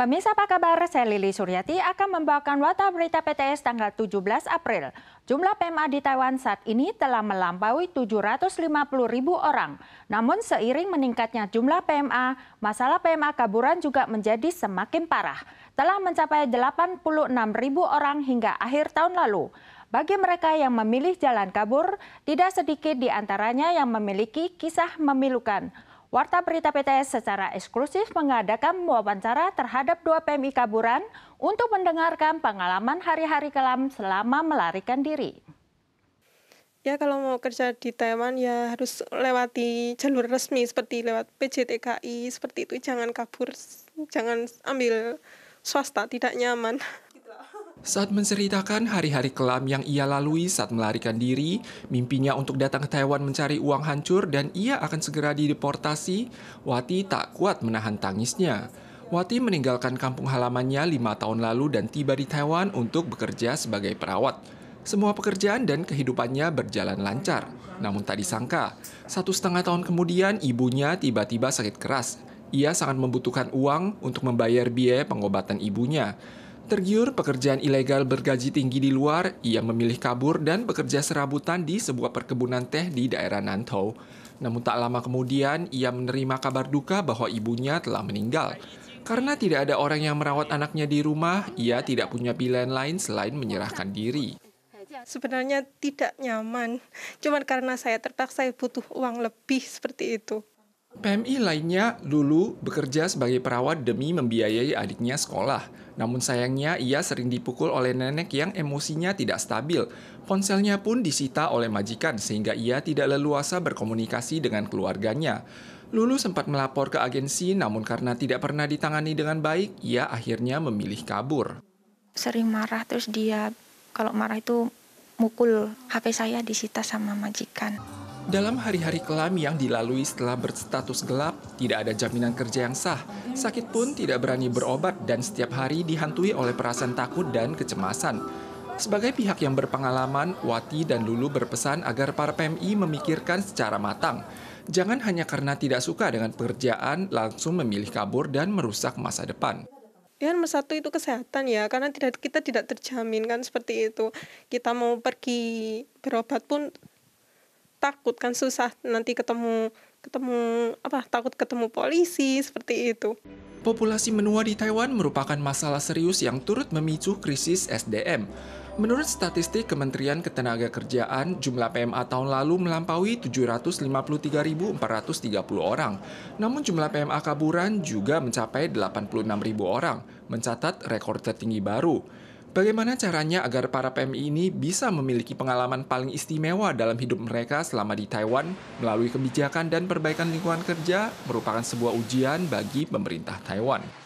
Pemirsa apa kabar? Saya Lili Suryati akan membawakan Wata Berita PTS tanggal 17 April. Jumlah PMA di Taiwan saat ini telah melampaui 750 ribu orang. Namun seiring meningkatnya jumlah PMA, masalah PMA kaburan juga menjadi semakin parah. Telah mencapai 86 ribu orang hingga akhir tahun lalu. Bagi mereka yang memilih jalan kabur, tidak sedikit di antaranya yang memiliki kisah memilukan. Warta Berita PTS secara eksklusif mengadakan wawancara terhadap dua PMI kaburan untuk mendengarkan pengalaman hari-hari kelam selama melarikan diri. Ya kalau mau kerja di Taiwan ya harus lewati jalur resmi seperti lewat PJTKI seperti itu jangan kabur, jangan ambil swasta tidak nyaman. Saat menceritakan hari-hari kelam yang ia lalui saat melarikan diri, mimpinya untuk datang ke Taiwan mencari uang hancur dan ia akan segera dideportasi, Wati tak kuat menahan tangisnya. Wati meninggalkan kampung halamannya lima tahun lalu dan tiba di Taiwan untuk bekerja sebagai perawat. Semua pekerjaan dan kehidupannya berjalan lancar. Namun tak disangka, satu setengah tahun kemudian ibunya tiba-tiba sakit keras. Ia sangat membutuhkan uang untuk membayar biaya pengobatan ibunya. Tergiur pekerjaan ilegal bergaji tinggi di luar, ia memilih kabur dan bekerja serabutan di sebuah perkebunan teh di daerah Nantou. Namun tak lama kemudian, ia menerima kabar duka bahwa ibunya telah meninggal. Karena tidak ada orang yang merawat anaknya di rumah, ia tidak punya pilihan lain selain menyerahkan diri. Sebenarnya tidak nyaman, cuman karena saya terpaksa butuh uang lebih seperti itu. PMI lainnya, Lulu, bekerja sebagai perawat demi membiayai adiknya sekolah. Namun sayangnya, ia sering dipukul oleh nenek yang emosinya tidak stabil. Ponselnya pun disita oleh majikan sehingga ia tidak leluasa berkomunikasi dengan keluarganya. Lulu sempat melapor ke agensi, namun karena tidak pernah ditangani dengan baik, ia akhirnya memilih kabur. Sering marah, terus dia kalau marah itu mukul HP saya disita sama majikan. Dalam hari-hari kelam yang dilalui setelah berstatus gelap, tidak ada jaminan kerja yang sah. Sakit pun tidak berani berobat dan setiap hari dihantui oleh perasaan takut dan kecemasan. Sebagai pihak yang berpengalaman, Wati dan Lulu berpesan agar para PMI memikirkan secara matang. Jangan hanya karena tidak suka dengan pekerjaan, langsung memilih kabur dan merusak masa depan ya nomor satu itu kesehatan ya karena tidak kita tidak terjamin kan seperti itu kita mau pergi berobat pun takut kan susah nanti ketemu ketemu apa takut ketemu polisi seperti itu. Populasi menua di Taiwan merupakan masalah serius yang turut memicu krisis SDM. Menurut statistik Kementerian Ketenagakerjaan, jumlah PMA tahun lalu melampaui 753.430 orang. Namun jumlah PMA kaburan juga mencapai 86.000 orang, mencatat rekor tertinggi baru. Bagaimana caranya agar para PMI ini bisa memiliki pengalaman paling istimewa dalam hidup mereka selama di Taiwan melalui kebijakan dan perbaikan lingkungan kerja merupakan sebuah ujian bagi pemerintah Taiwan.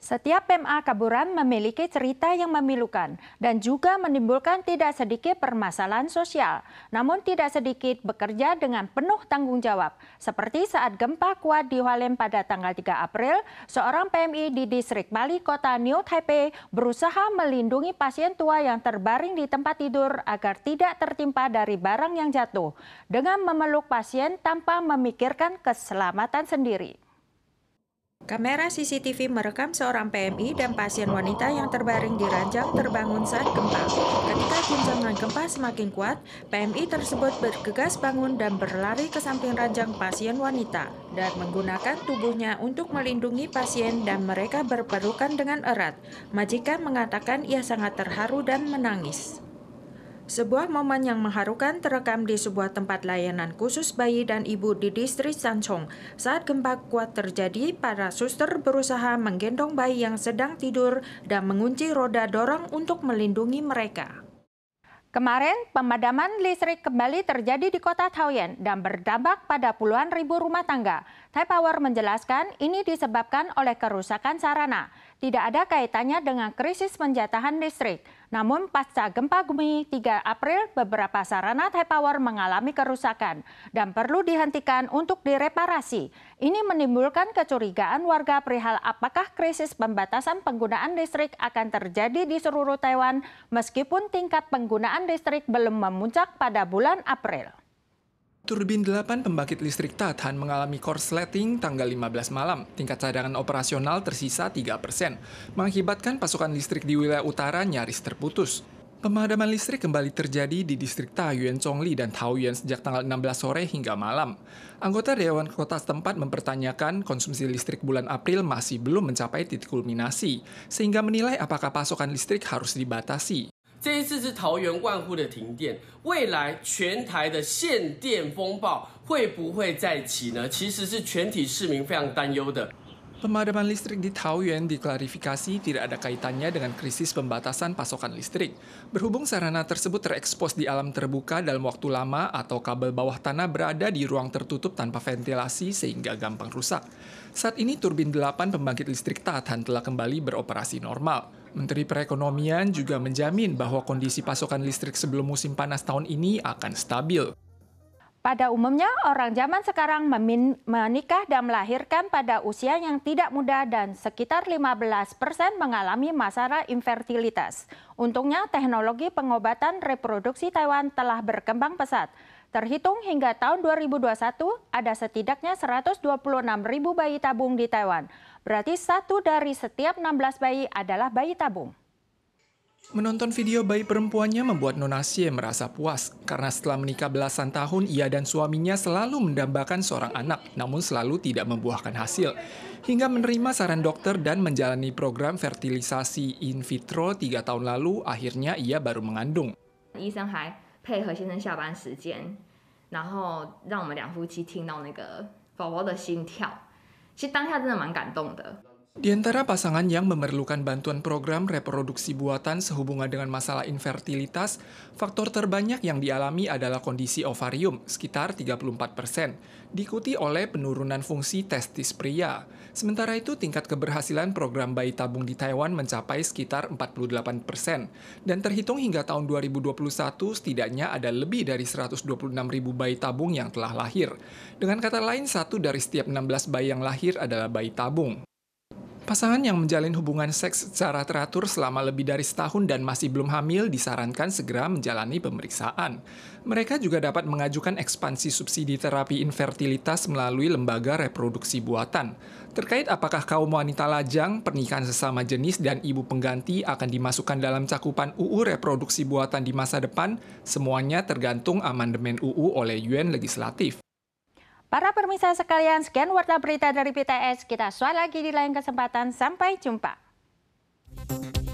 Setiap PMA Kaburan memiliki cerita yang memilukan dan juga menimbulkan tidak sedikit permasalahan sosial. Namun tidak sedikit bekerja dengan penuh tanggung jawab. Seperti saat gempa kuat di Hualien pada tanggal 3 April, seorang PMI di distrik Bali kota New Taipei berusaha melindungi pasien tua yang terbaring di tempat tidur agar tidak tertimpa dari barang yang jatuh dengan memeluk pasien tanpa memikirkan keselamatan sendiri. Kamera CCTV merekam seorang PMI dan pasien wanita yang terbaring di ranjang terbangun saat gempa. Ketika guncangan gempa semakin kuat, PMI tersebut bergegas bangun dan berlari ke samping ranjang pasien wanita dan menggunakan tubuhnya untuk melindungi pasien dan mereka berpelukan dengan erat. Majikan mengatakan ia sangat terharu dan menangis. Sebuah momen yang mengharukan terekam di sebuah tempat layanan khusus bayi dan ibu di distrik Sanchong. Saat gempa kuat terjadi, para suster berusaha menggendong bayi yang sedang tidur dan mengunci roda dorong untuk melindungi mereka. Kemarin, pemadaman listrik kembali terjadi di kota Taoyuan dan berdampak pada puluhan ribu rumah tangga. Thai Power menjelaskan ini disebabkan oleh kerusakan sarana tidak ada kaitannya dengan krisis penjatahan listrik. Namun pasca gempa bumi 3 April, beberapa sarana tai Power mengalami kerusakan dan perlu dihentikan untuk direparasi. Ini menimbulkan kecurigaan warga perihal apakah krisis pembatasan penggunaan listrik akan terjadi di seluruh Taiwan meskipun tingkat penggunaan listrik belum memuncak pada bulan April. Turbin 8 pembangkit listrik Tathan mengalami korsleting tanggal 15 malam. Tingkat cadangan operasional tersisa 3 persen, mengakibatkan pasokan listrik di wilayah utara nyaris terputus. Pemadaman listrik kembali terjadi di distrik Taoyuan Chongli dan Taoyuan sejak tanggal 16 sore hingga malam. Anggota Dewan Kota setempat mempertanyakan konsumsi listrik bulan April masih belum mencapai titik kulminasi, sehingga menilai apakah pasokan listrik harus dibatasi. 这一次是桃园万户的停电，未来全台的限电风暴会不会再起呢？其实是全体市民非常担忧的。pemadaman listrik di Taoyuan diklarifikasi tidak ada kaitannya dengan krisis pembatasan pasokan listrik, berhubung sarana tersebut terekspos di alam terbuka dalam waktu lama atau kabel bawah tanah berada di ruang tertutup tanpa ventilasi sehingga gampang rusak. Saat ini turbin delapan pembangkit listrik tahan telah kembali beroperasi normal. Menteri Perekonomian juga menjamin bahwa kondisi pasokan listrik sebelum musim panas tahun ini akan stabil. Pada umumnya, orang zaman sekarang menikah dan melahirkan pada usia yang tidak muda dan sekitar 15 persen mengalami masalah infertilitas. Untungnya, teknologi pengobatan reproduksi Taiwan telah berkembang pesat. Terhitung hingga tahun 2021, ada setidaknya 126 ribu bayi tabung di Taiwan. Berarti satu dari setiap 16 bayi adalah bayi tabung. Menonton video bayi perempuannya membuat Nonasie merasa puas, karena setelah menikah belasan tahun, ia dan suaminya selalu mendambakan seorang anak, namun selalu tidak membuahkan hasil. Hingga menerima saran dokter dan menjalani program fertilisasi in vitro tiga tahun lalu, akhirnya ia baru mengandung. 医生还配合先生下班时间，然后让我们两夫妻听到那个宝宝的心跳。其实当下真的蛮感动的。Di antara pasangan yang memerlukan bantuan program reproduksi buatan sehubungan dengan masalah infertilitas, faktor terbanyak yang dialami adalah kondisi ovarium, sekitar 34 persen, diikuti oleh penurunan fungsi testis pria. Sementara itu, tingkat keberhasilan program bayi tabung di Taiwan mencapai sekitar 48 persen, dan terhitung hingga tahun 2021 setidaknya ada lebih dari 126 ribu bayi tabung yang telah lahir. Dengan kata lain, satu dari setiap 16 bayi yang lahir adalah bayi tabung. Pasangan yang menjalin hubungan seks secara teratur selama lebih dari setahun dan masih belum hamil disarankan segera menjalani pemeriksaan. Mereka juga dapat mengajukan ekspansi subsidi terapi infertilitas melalui lembaga reproduksi buatan. Terkait apakah kaum wanita lajang, pernikahan sesama jenis, dan ibu pengganti akan dimasukkan dalam cakupan UU reproduksi buatan di masa depan, semuanya tergantung amandemen UU oleh UN legislatif. Para pemirsa sekalian, sekian warta berita dari PTS. Kita soal lagi di lain kesempatan. Sampai jumpa.